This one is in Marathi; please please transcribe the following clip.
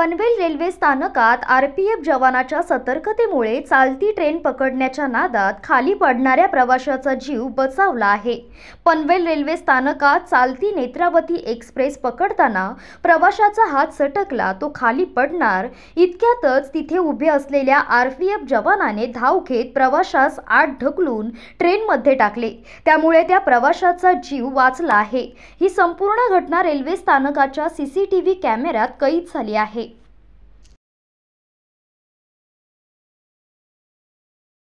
पनवेल रेल्वे स्थानकात आर पी एफ जवानाच्या सतर्कतेमुळे चालती ट्रेन पकडण्याच्या नादात खाली पडणाऱ्या प्रवाशाचा जीव बचावला आहे पनवेल रेल्वे स्थानकात चालती नेत्रावती एक्सप्रेस पकडताना प्रवाशाचा हात सटकला तो खाली पडणार इतक्यातच तिथे उभे असलेल्या आर पी एफ जवानाने धाव घेत प्रवाशास आत ढकलून ट्रेनमध्ये टाकले त्यामुळे त्या प्रवाशाचा जीव वाचला आहे ही संपूर्ण घटना रेल्वे स्थानकाच्या सी सी टी व्ही कॅमेऱ्यात कैद झाली आहे